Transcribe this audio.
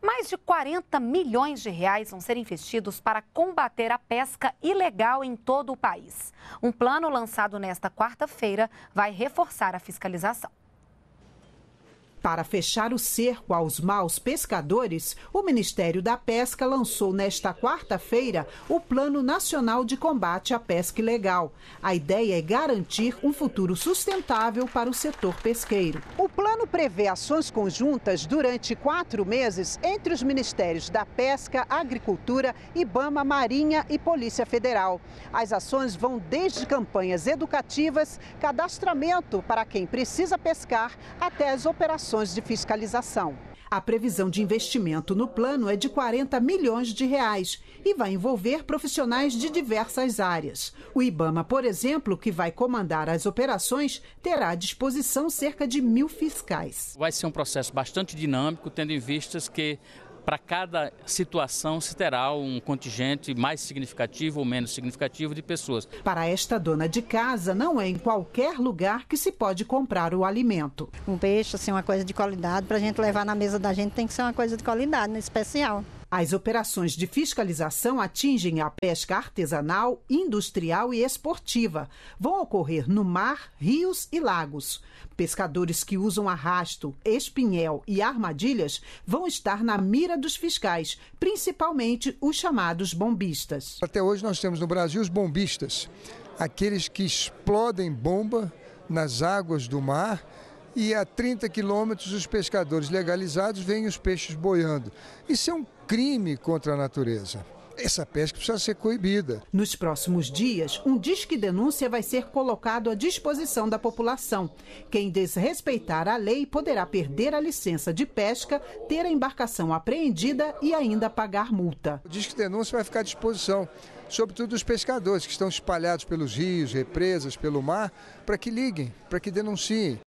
Mais de 40 milhões de reais vão ser investidos para combater a pesca ilegal em todo o país. Um plano lançado nesta quarta-feira vai reforçar a fiscalização. Para fechar o cerco aos maus pescadores, o Ministério da Pesca lançou nesta quarta-feira o Plano Nacional de Combate à Pesca Ilegal. A ideia é garantir um futuro sustentável para o setor pesqueiro. O plano prevê ações conjuntas durante quatro meses entre os Ministérios da Pesca, Agricultura, Ibama, Marinha e Polícia Federal. As ações vão desde campanhas educativas, cadastramento para quem precisa pescar, até as operações ações de fiscalização. A previsão de investimento no plano é de 40 milhões de reais e vai envolver profissionais de diversas áreas. O Ibama, por exemplo, que vai comandar as operações, terá à disposição cerca de mil fiscais. Vai ser um processo bastante dinâmico, tendo em vistas que para cada situação se terá um contingente mais significativo ou menos significativo de pessoas. Para esta dona de casa, não é em qualquer lugar que se pode comprar o alimento. Um peixe, assim, uma coisa de qualidade, para a gente levar na mesa da gente tem que ser uma coisa de qualidade, né, especial. As operações de fiscalização atingem a pesca artesanal, industrial e esportiva. Vão ocorrer no mar, rios e lagos. Pescadores que usam arrasto, espinhel e armadilhas vão estar na mira dos fiscais, principalmente os chamados bombistas. Até hoje nós temos no Brasil os bombistas, aqueles que explodem bomba nas águas do mar e a 30 quilômetros os pescadores legalizados veem os peixes boiando. Isso é um crime contra a natureza. Essa pesca precisa ser coibida. Nos próximos dias, um disque denúncia vai ser colocado à disposição da população. Quem desrespeitar a lei poderá perder a licença de pesca, ter a embarcação apreendida e ainda pagar multa. O disque denúncia vai ficar à disposição, sobretudo dos pescadores que estão espalhados pelos rios, represas, pelo mar, para que liguem, para que denunciem.